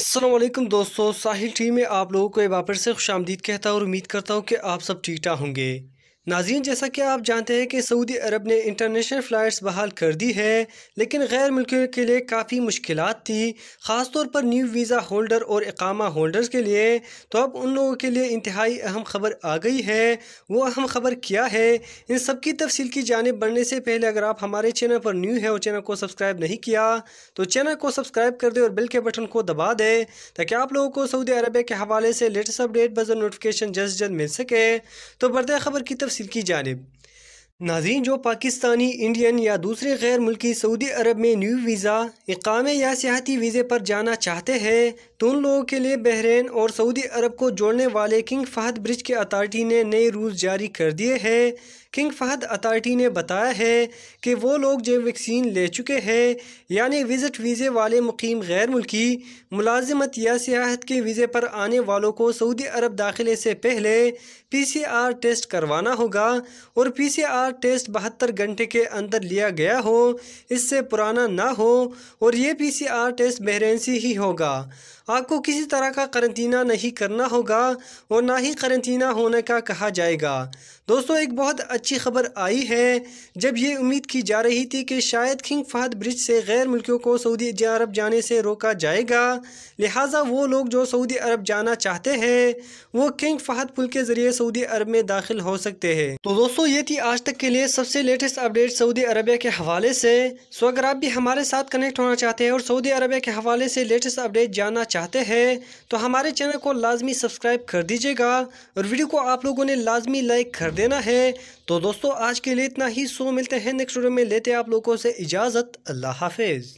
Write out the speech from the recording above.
असलम दोस्तों साहिल टीम में आप लोगों को एक बार से खुश आमदीद कहता और उम्मीद करता हूँ कि आप सब ठीक ठाक होंगे नाजीन जैसा कि आप जानते हैं कि सऊदी अरब ने इंटरनेशनल फ़्लाइट्स बहाल कर दी है लेकिन गैर मुल्कियों के लिए काफ़ी मुश्किल थी ख़ासतौर पर न्यू वीज़ा होल्डर और इकामा होल्डर्स के लिए तो अब उन लोगों के लिए इंतहाई अहम ख़बर आ गई है वो अहम ख़बर क्या है इन सब की तफसील की जानब बढ़ने से पहले अगर आप हमारे चैनल पर न्यू है और चैनल को सब्सक्राइब नहीं किया तो चैनल को सब्सक्राइब कर दे और बिल के बटन को दबा दे ताकि आप लोगों को सऊदी अरब के हवाले से लेटेस्ट अपडेट बजर नोटिफिकेशन जल्द जल्द मिल सके तो बर्द खबर की तहसील की जानब नाजीन जो पाकिस्तानी इंडियन या दूसरे गैर मुल्की सऊदी अरब में न्यू वीज़ा इकामे या सियाती वीज़े पर जाना चाहते हैं तो उन लोगों के लिए बहरीन और सऊदी अरब को जोड़ने वाले किंग फहद ब्रिज की अथार्टी ने नए रूल जारी कर दिए हैं किंग फहद अथार्टी ने बताया है कि वो लोग जो वैक्सीन ले चुके हैं यानी विज़िट वीज़े वाले मुकीम गैर मुल्की मुलाजमत या सियाहत के वीज़े पर आने वालों को सऊदी अरब दाखिले से पहले पी सी आर टेस्ट करवाना होगा और पी सी आर का टेस्ट बहत्तर घंटे के अंदर लिया गया हो इससे पुराना ना हो और ये पीसीआर टेस्ट बहरेंसी ही होगा आपको किसी तरह का करंतना नहीं करना होगा और ना ही करंतना होने का कहा जाएगा दोस्तों एक बहुत अच्छी खबर आई है जब ये उम्मीद की जा रही थी कि शायद किंग फहद ब्रिज से गैर मुल्कियों को सऊदी अरब जाने से रोका जाएगा लिहाजा वो लोग जो सऊदी अरब जाना चाहते हैं वो किंग फहद पुल के ज़रिए सऊदी अरब में दाखिल हो सकते हैं तो दोस्तों ये थी आज तक के लिए सबसे लेटेस्ट अपडेट सऊदी अरबिया के हवाले से सो अगर आप भी हमारे साथ कनेक्ट होना चाहते हैं और सऊदी अरबिया के हवाले से लेटेस्ट अपडेट जानना चाहते हैं तो हमारे चैनल को लाजमी सब्सक्राइब कर दीजिएगा और वीडियो को आप लोगों ने लाजमी लाइक कर देना है तो दोस्तों आज के लिए इतना ही सो मिलते हैं नेक्स्ट वीडियो में लेते हैं आप लोगों से इजाज़त अल्लाह हाफिज़